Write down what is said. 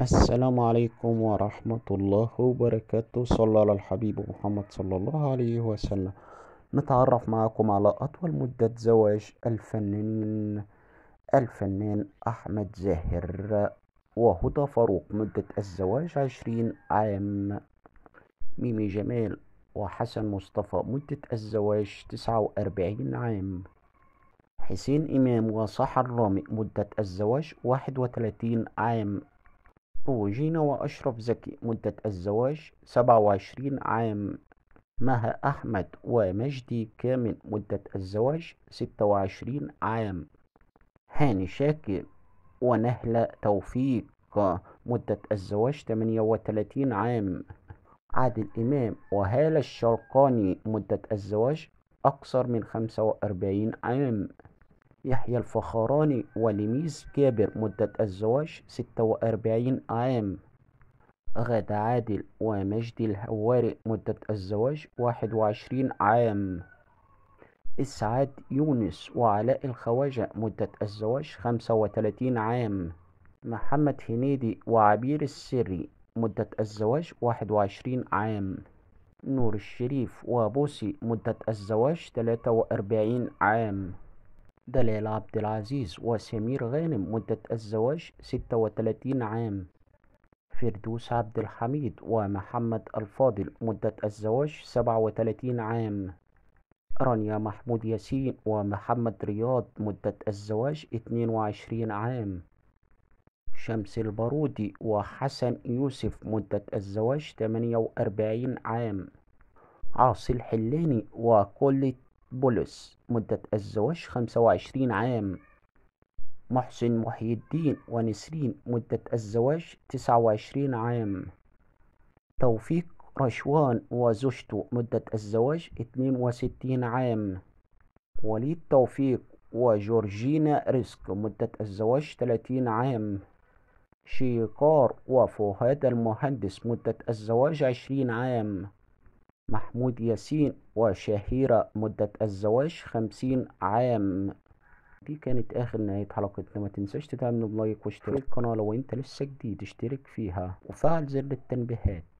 السلام عليكم ورحمة الله وبركاته صلى على الحبيب محمد صلى الله عليه وسلم نتعرف معكم على أطول مدة زواج الفنان الفنان أحمد زاهر وهدى فاروق مدة الزواج عشرين عام ميمي جمال وحسن مصطفى مدة الزواج تسعة وأربعين عام حسين إمام وصح الرامي مدة الزواج واحد وثلاثين عام جينا وأشرف زكي مدة الزواج سبعة وعشرين عام مها أحمد ومجدي كامل مدة الزواج ستة وعشرين عام هاني شاكر ونهلة توفيق مدة الزواج تمانية وتلاتين عام عادل إمام وهالة الشرقاني مدة الزواج أكثر من خمسة وأربعين عام يحيى الفخراني ولميس جابر مدة الزواج ستة وأربعين عام غادة عادل ومجدي الهواري مدة الزواج واحد وعشرين عام إسعاد يونس وعلاء الخواجة مدة الزواج خمسة وتلاتين عام محمد هنيدي وعبير السري مدة الزواج واحد وعشرين عام نور الشريف وبوسي مدة الزواج تلاتة وأربعين عام دلال عبد العزيز وسمير غانم مدة الزواج ستة وتلاتين عام فردوس عبد الحميد ومحمد الفاضل مدة الزواج سبعة وتلاتين عام رانيا محمود ياسين ومحمد رياض مدة الزواج اتنين وعشرين عام شمس البارودي وحسن يوسف مدة الزواج تمانية وأربعين عام عاصي الحلاني وكل بولس مدة الزواج خمسة وعشرين عام محسن محي الدين ونسرين مدة الزواج تسعة وعشرين عام توفيق رشوان وزوجته مدة الزواج اتنين وستين عام وليد توفيق وجورجينا رزق مدة الزواج تلاتين عام شيقار وفوهاد المهندس مدة الزواج عشرين عام محمود ياسين وشهيرة مدة الزواج خمسين عام دي كانت اخر نهاية حلقتنا ما تنساش تدعمنا بلايك واشترك القناة لو انت لسه جديد اشترك فيها وفعل زر التنبيهات